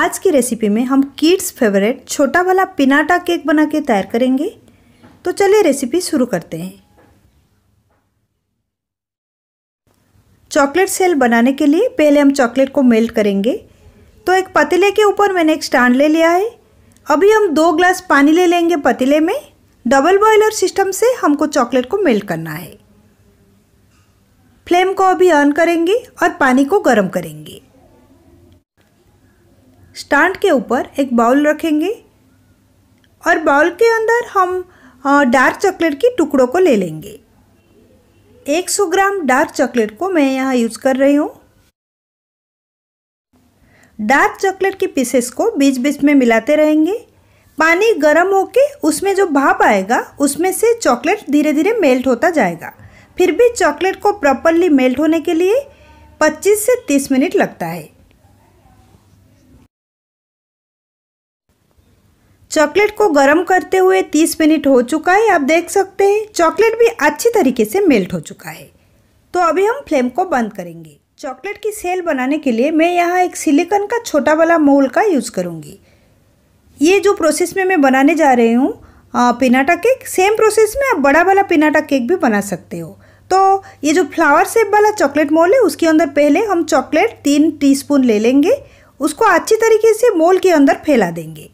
आज की रेसिपी में हम किड्स फेवरेट छोटा वाला पिनाटा केक बना के तैयार करेंगे तो चलिए रेसिपी शुरू करते हैं चॉकलेट सेल बनाने के लिए पहले हम चॉकलेट को मेल्ट करेंगे तो एक पतीले के ऊपर मैंने एक स्टैंड ले लिया है अभी हम दो ग्लास पानी ले लेंगे पतीले में डबल बॉयलर सिस्टम से हमको चॉकलेट को मेल्ट करना है फ्लेम को अभी ऑन करेंगे और पानी को गर्म करेंगे स्टैंड के ऊपर एक बाउल रखेंगे और बाउल के अंदर हम डार्क चॉकलेट की टुकड़ों को ले लेंगे 100 ग्राम डार्क चॉकलेट को मैं यहाँ यूज़ कर रही हूँ डार्क चॉकलेट के पीसेस को बीच बीच में मिलाते रहेंगे पानी गर्म होके उसमें जो भाप आएगा उसमें से चॉकलेट धीरे धीरे मेल्ट होता जाएगा फिर भी चॉकलेट को प्रॉपरली मेल्ट होने के लिए 25 से 30 मिनट लगता है चॉकलेट को गर्म करते हुए 30 मिनट हो चुका है आप देख सकते हैं चॉकलेट भी अच्छी तरीके से मेल्ट हो चुका है तो अभी हम फ्लेम को बंद करेंगे चॉकलेट की सेल बनाने के लिए मैं यहाँ एक सिलिकन का छोटा वाला मोल का यूज़ करूँगी ये जो प्रोसेस में मैं बनाने जा रही हूँ पिनाटा केक सेम प्रोसेस में आप बड़ा वाला पिनाटा केक भी बना सकते हो तो ये जो फ्लावर सेप वाला चॉकलेट मोल है उसके अंदर पहले हम चॉकलेट तीन टीस्पून ले लेंगे उसको अच्छी तरीके से मोल के अंदर फैला देंगे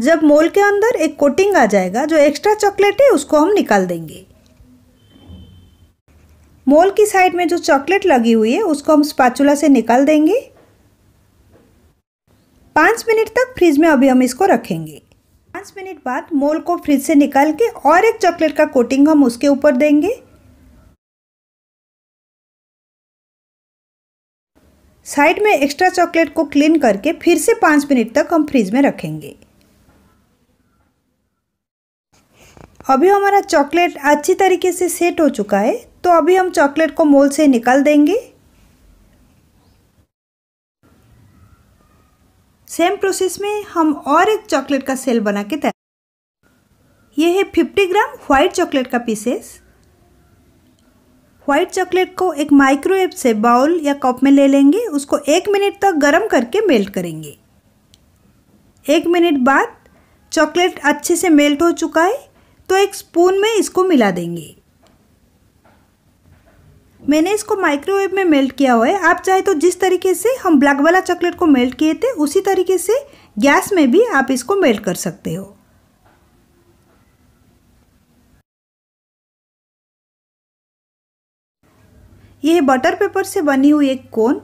जब मोल के अंदर एक कोटिंग आ जाएगा जो एक्स्ट्रा चॉकलेट है उसको हम निकाल देंगे मोल की साइड में जो चॉकलेट लगी हुई है उसको हम स्पाचुला से निकाल देंगे पाँच मिनट तक फ्रिज में अभी हम इसको रखेंगे पाँच मिनट बाद मोल को फ्रिज से निकाल के और एक चॉकलेट का कोटिंग हम उसके ऊपर देंगे साइड में एक्स्ट्रा चॉकलेट को क्लीन करके फिर से पाँच मिनट तक हम फ्रिज में रखेंगे अभी हमारा चॉकलेट अच्छी तरीके से सेट हो चुका है तो अभी हम चॉकलेट को मोल से निकाल देंगे सेम प्रोसेस में हम और एक चॉकलेट का सेल बना के तैयार ये है 50 ग्राम व्हाइट चॉकलेट का पीसेस व्हाइट चॉकलेट को एक माइक्रोवेव से बाउल या कप में ले लेंगे उसको एक मिनट तक गर्म करके मेल्ट करेंगे एक मिनट बाद चॉकलेट अच्छे से मेल्ट हो चुका है तो एक स्पून में इसको मिला देंगे मैंने इसको माइक्रोवेव में मेल्ट किया हुआ है आप चाहे तो जिस तरीके से हम ब्लैक वाला चॉकलेट को मेल्ट किए थे उसी तरीके से गैस में भी आप इसको मेल्ट कर सकते हो यह बटर पेपर से बनी हुई एक कोन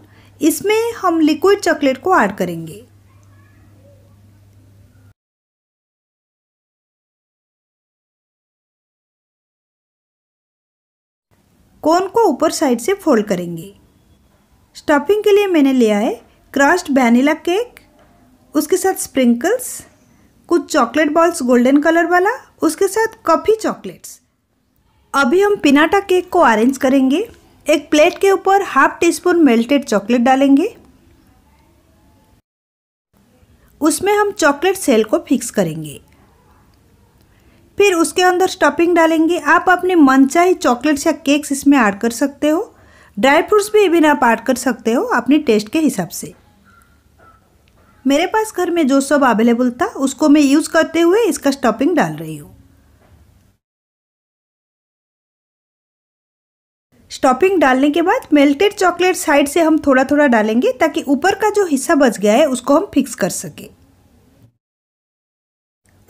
इसमें हम लिक्विड चॉकलेट को ऐड करेंगे कोन को ऊपर साइड से फोल्ड करेंगे स्टफिंग के लिए मैंने लिया है क्रश्ड वैनिला केक उसके साथ स्प्रिंकल्स कुछ चॉकलेट बॉल्स गोल्डन कलर वाला उसके साथ कॉफ़ी चॉकलेट्स अभी हम पिनाटा केक को अरेंज करेंगे एक प्लेट के ऊपर half teaspoon melted chocolate डालेंगे उसमें हम चॉकलेट सेल को फिक्स करेंगे फिर उसके अंदर स्टफिंग डालेंगे आप अपने मनचाही चॉकलेट्स या केक्स इसमें ऐड कर सकते हो ड्राई फ्रूट्स भी इवन आप ऐड कर सकते हो अपने टेस्ट के हिसाब से मेरे पास घर में जो सब अवेलेबल था उसको मैं यूज़ करते हुए इसका स्टफिंग डाल रही हूँ स्टॉपिंग डालने के बाद मेल्टेड चॉकलेट साइड से हम थोड़ा थोड़ा डालेंगे ताकि ऊपर का जो हिस्सा बच गया है उसको हम फिक्स कर सकें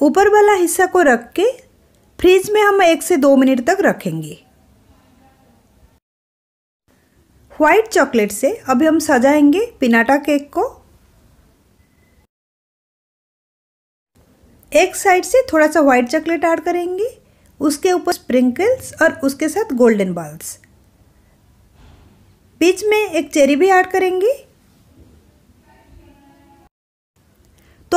ऊपर वाला हिस्सा को रख के फ्रिज में हम एक से दो मिनट तक रखेंगे व्हाइट चॉकलेट से अभी हम सजाएंगे पिनाटा केक को एक साइड से थोड़ा सा व्हाइट चॉकलेट ऐड करेंगे उसके ऊपर स्प्रिंकल्स और उसके साथ गोल्डन बॉल्स बीच में एक चेरी भी ऐड करेंगे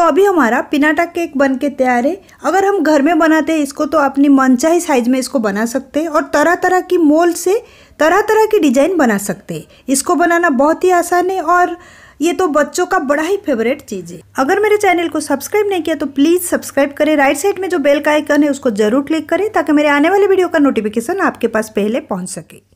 तो अभी हमारा पिनाटा केक बन के तैयार है अगर हम घर में बनाते हैं इसको तो अपनी मनचाही साइज में इसको बना सकते हैं और तरह तरह की मोल से तरह तरह की डिजाइन बना सकते हैं इसको बनाना बहुत ही आसान है और ये तो बच्चों का बड़ा ही फेवरेट चीज़ है अगर मेरे चैनल को सब्सक्राइब नहीं किया तो प्लीज़ सब्सक्राइब करें राइट साइड में जो बेल का आइकन है उसको जरूर क्लिक करें ताकि मेरे आने वाले वीडियो का नोटिफिकेशन आपके पास पहले पहुंच सके